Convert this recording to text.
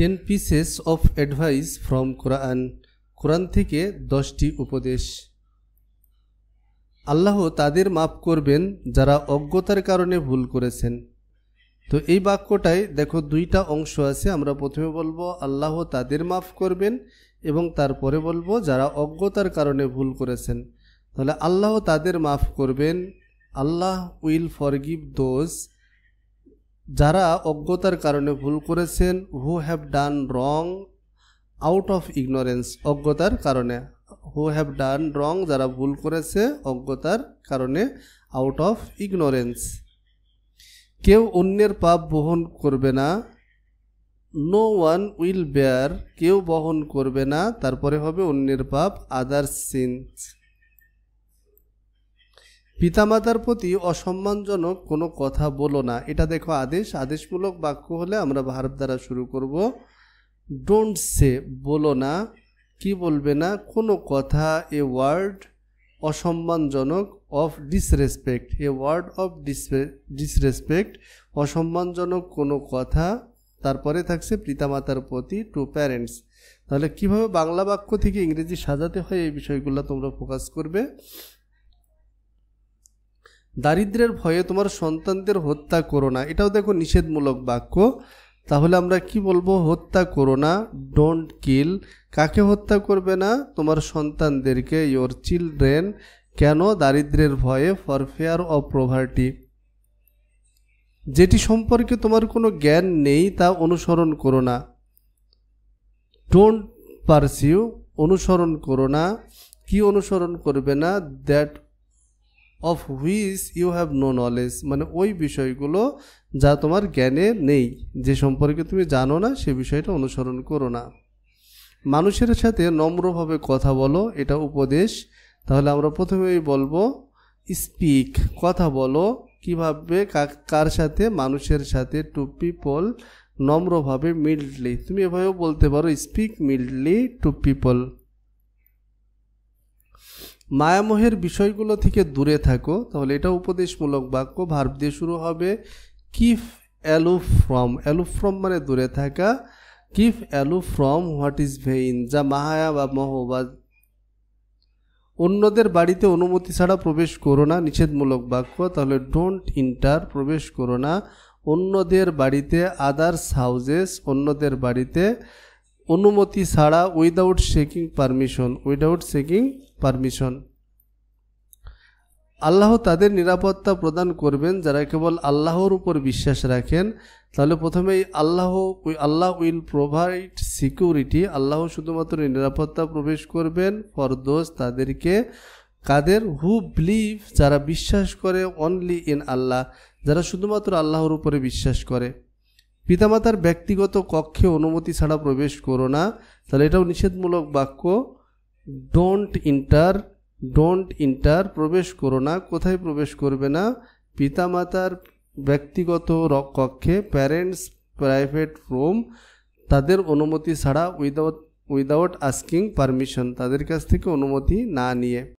ten pieces of advice from Quran কোরআন থেকে দশটি উপদেশ আল্লাহ তাদের মাফ করবেন যারা অজ্ঞতার কারণে ভুল করেছেন তো এই বাক্যটায় দেখো দুইটা অংশ আছে আমরা প্রথমে বলবো আল্লাহ তাদের মাফ করবেন এবং তারপরে বলবো যারা অজ্ঞতার কারণে ভুল করেছেন তাহলে আল্লাহ তাদের মাফ করবেন আল্লাহ উইল গিভ দোজ যারা অজ্ঞতার কারণে ভুল করেছেন who have done wrong out of ignorance অজ্ঞতার কারণে হু হ্যাভ ডান রং যারা ভুল করেছে অজ্ঞতার কারণে আউট অফ ইগনোরেন্স কেউ অন্যের পাপ বহন করবে না নো ওয়ান উইল বেয়ার কেউ বহন করবে না তারপরে হবে অন্যের পাপ আদার্স সিন্স পিতামাতার প্রতি অসম্মানজনক কোনো কথা বলো না এটা দেখো আদেশ আদেশমূলক বাক্য হলে আমরা ভারত দ্বারা শুরু করব ডোন্ট সে বলো না কি বলবে না কোনো কথা এ ওয়ার্ড অসম্মানজনক of disrespect a word of disrespect অসম্মানজনক কোনো কথা তারপরে থাকছে পিতামাতার প্রতি টু প্যারেন্টস তাহলে কিভাবে বাংলা বাক্য থেকে ইংরেজি সাজাতে হয় এই বিষয়গুলো তোমরা ফোকাস করবে দারিদ্রের ভয়ে তোমার সন্তানদের হত্যা করো না এটাও দেখো নিষেধমূলক বাক্য তাহলে আমরা কি বলবো হত্যা করো না ডোন্ট কিল কাকে হত্যা করবে না তোমার সন্তানদেরকে ইয়োর চিলড্রেন কেন দারিদ্রের ভয়ে ফর ফেয়ার অফ প্রভার্টি যেটি সম্পর্কে তোমার কোনো জ্ঞান নেই তা অনুসরণ করো না ডোন্ট পারসিউ অনুসরণ করো না কি অনুসরণ করবে না that of which you have no knowledge মানে ওই বিষয়গুলো যা তোমার জ্ঞানে নেই যে সম্পর্কে তুমি জানো না সে বিষয়টা অনুসরণ করো না মানুষের সাথে নম্রভাবে কথা বলো এটা উপদেশ তাহলে আমরা প্রথমেই বলবো স্পিক কথা বলো কীভাবে কার সাথে মানুষের সাথে টু পিপল নম্রভাবে মিল্ডলি তুমি এভাবেও বলতে পারো স্পিক মিল্ডলি টু পিপল মায়ামোহের বিষয়গুলো থেকে দূরে থাকো তাহলে এটা উপদেশমূলক বাক্য ভার্ব দিয়ে শুরু হবে কিফ অ্যালু ফ্রম অ্যালু ফ্রম মানে দূরে থাকা keep away from what is vain যা মাহায়া বা মহ বা অন্যদের বাড়িতে অনুমতি ছাড়া প্রবেশ করো না নিষেধমূলক বাক্য তাহলে ডোন্ট ইন্টার প্রবেশ করো না অন্যদের বাড়িতে আদার্স হাউজেস অন্যদের বাড়িতে অনুমতি ছাড়া without seeking permission without seeking permission আল্লাহ তাদের নিরাপত্তা প্রদান করবেন যারা কেবল আল্লাহর উপর বিশ্বাস রাখেন তাহলে প্রথমেই আল্লাহ আল্লাহ উইল প্রোভাইড সিকিউরিটি আল্লাহ শুধুমাত্র নিরাপত্তা প্রবেশ করবেন ফর দোষ তাদেরকে কাদের হু বিলিভ যারা বিশ্বাস করে অনলি ইন আল্লাহ যারা শুধুমাত্র আল্লাহর উপরে বিশ্বাস করে পিতামাতার ব্যক্তিগত কক্ষে অনুমতি ছাড়া প্রবেশ করো না তাহলে এটাও নিষেধমূলক বাক্য ডোন্ট ইন্টার ডোন্ট ইন্টার প্রবেশ করো না কোথায় প্রবেশ করবে না পিতামাতার ব্যক্তিগত কক্ষে প্যারেন্টস প্রাইভেট রুম তাদের অনুমতি ছাড়া উইদাউট উইদাউট আস্কিং পারমিশন তাদের কাছ থেকে অনুমতি না নিয়ে